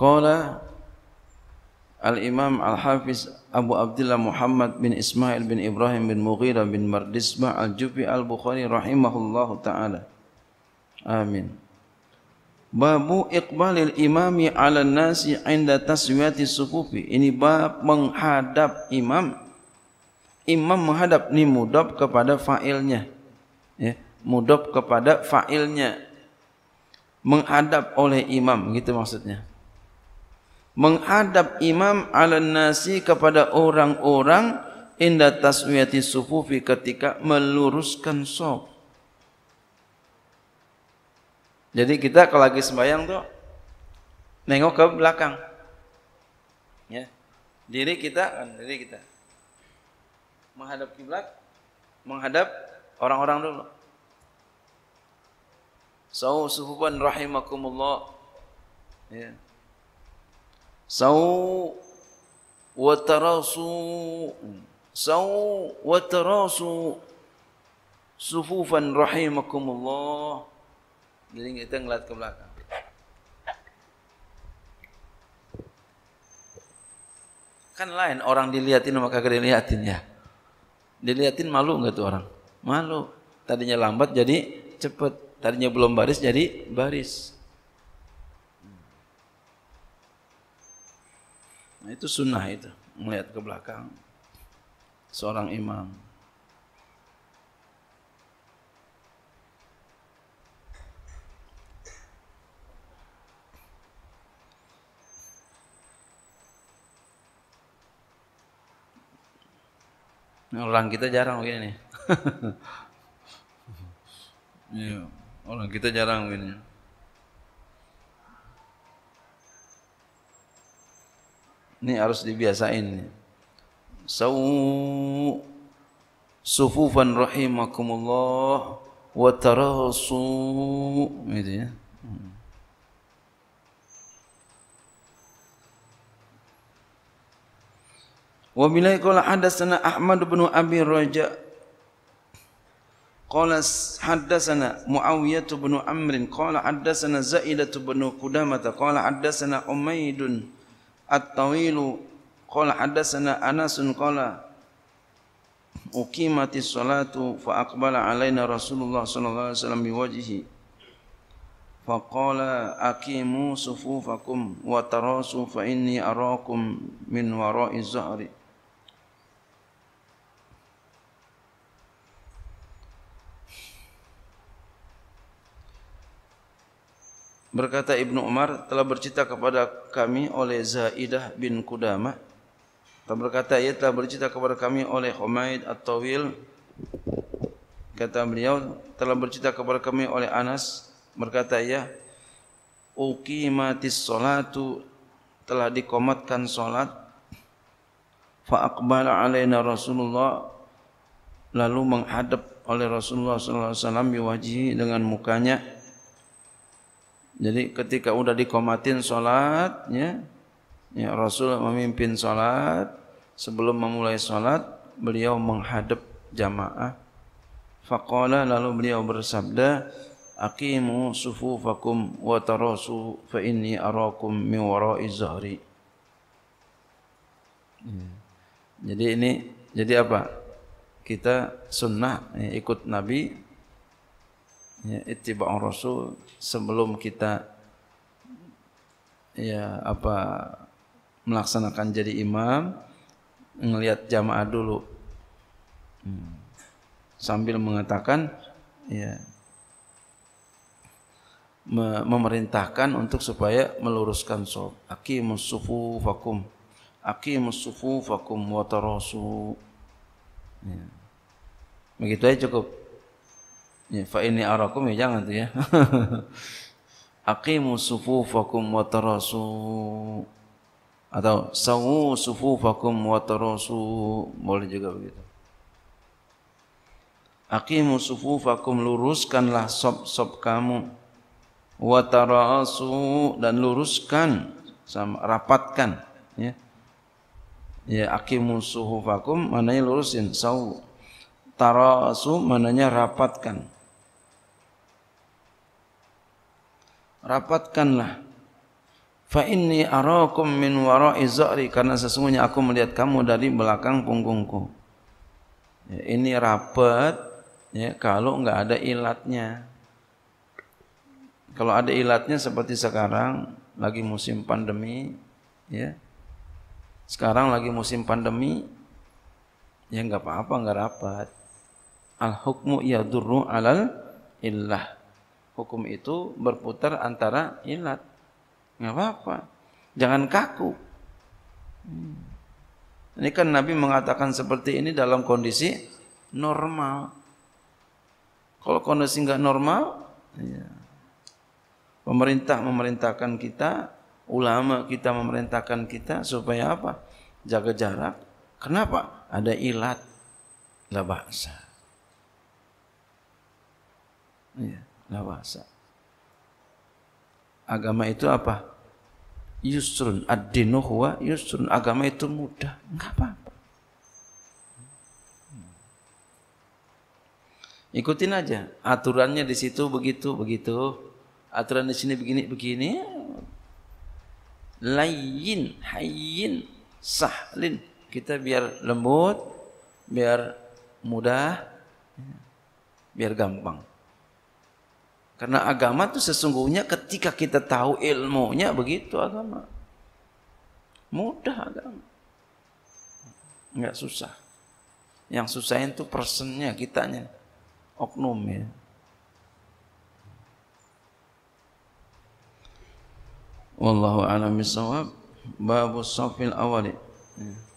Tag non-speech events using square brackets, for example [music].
Qala Al-Imam Al-Hafiz Abu Abdullah Muhammad bin Ismail bin Ibrahim bin Mughirah bin Mardisma Al-Jufi Al-Bukhari rahimahullahu taala. Amin. Babu iqbalil imami 'ala nasi 'inda taswiyati sufufi. Ini bab menghadap imam. Imam menghadap ni mudab kepada fa'ilnya. Ya, mudab kepada fa'ilnya. Menghadap oleh imam gitu maksudnya menghadap imam ala nasi kepada orang-orang inda taswiyati sufufi ketika meluruskan sof. Jadi kita kalau lagi sembahyang tuh nengok ke belakang. Ya. Diri kita kan diri kita. Menghadap kiblat, menghadap orang-orang dulu. Sa'u sufufan rahimakumullah. Ya sau wa tarasu sau wa tarasu sufufan rahimakumullah jadi kita ngelihat ke belakang kan lain orang dilihatin maka dilihatin ya dilihatin malu enggak tuh orang malu tadinya lambat jadi cepat tadinya belum baris jadi baris itu sunnah itu melihat ke belakang seorang imam orang kita jarang begini nih. [laughs] orang kita jarang begini. Ini harus dibiasain. Sawu sufufan rahimakumullah wa tarasu. Gitu ya. Wa bilai qala hadatsana Ahmad bin Abi Raja qala hadatsana Muawiyah bin Amr qala hadatsana Zaidah bin Qudamah qala hadatsana Umaydun الطويل قال حدثنا أنس قال أقيمت الصلاة فأقبل علينا رسول الله صلى الله عليه وسلم بوجهه فقال أقيموا صفوفكم وتراصوا فإني أراكم من وراء الزهر Berkata Ibn Umar telah bercita kepada kami oleh Zaidah bin Kudama. Dan berkata ia telah bercita kepada kami oleh Humaid At-Tawil. Kata beliau telah bercita kepada kami oleh Anas. Berkata ia Uqimatis solatu telah dikomatkan solat. Fa aqbala alaina Rasulullah lalu menghadap oleh Rasulullah sallallahu alaihi wasallam dengan mukanya jadi ketika sudah dikomatin solat, ya, ya, Rasul memimpin solat. Sebelum memulai solat, beliau menghadap jamaah. Fakola lalu beliau bersabda, Akimu sufu fakum watarosu fa ini arakum miwara izhari. Hmm. Jadi ini jadi apa? Kita sunnah ya, ikut Nabi ya, ittiba rasul sebelum kita ya apa melaksanakan jadi imam melihat jamaah dulu hmm. sambil mengatakan ya me memerintahkan untuk supaya meluruskan shaf aqimus shufufakum aqimus shufufakum wa tarasu ya. begitu aja cukup Ya, fa inni arakum ya jangan tu ya. [laughs] Aqimu sufufakum wa tarasu atau sawu sufufakum wa tarasu boleh juga begitu. Aqimu sufufakum luruskanlah sop-sop kamu wa tarasu dan luruskan sama rapatkan ya. Ya aqimu sufufakum maknanya lurusin sawu tarasu maknanya rapatkan. rapatkanlah fa inni arakum min wara'i zari karena sesungguhnya aku melihat kamu dari belakang punggungku ya, ini rapat ya kalau enggak ada ilatnya kalau ada ilatnya seperti sekarang lagi musim pandemi ya sekarang lagi musim pandemi ya enggak apa-apa enggak rapat al hukmu yadurru alal illah hukum itu berputar antara ilat. Enggak apa-apa. Jangan kaku. Hmm. Ini kan Nabi mengatakan seperti ini dalam kondisi normal. Kalau kondisi enggak normal, ya. pemerintah memerintahkan kita, ulama kita memerintahkan kita supaya apa? Jaga jarak. Kenapa? Ada ilat. Lah bahasa. Ya. Yeah lawasa. Agama itu apa? Yusrun ad-dinu yusrun. Agama itu mudah. Enggak apa-apa. Ikutin aja. Aturannya di situ begitu, begitu. Aturan di sini begini, begini. Layin, hayin, sahlin. Kita biar lembut, biar mudah, ya. biar gampang. Karena agama itu sesungguhnya ketika kita tahu ilmunya begitu agama. Mudah agama. Enggak susah. Yang susah itu personnya, kitanya. Oknum ya. Wallahu a'lam bishawab. Babu safil awali. Ya.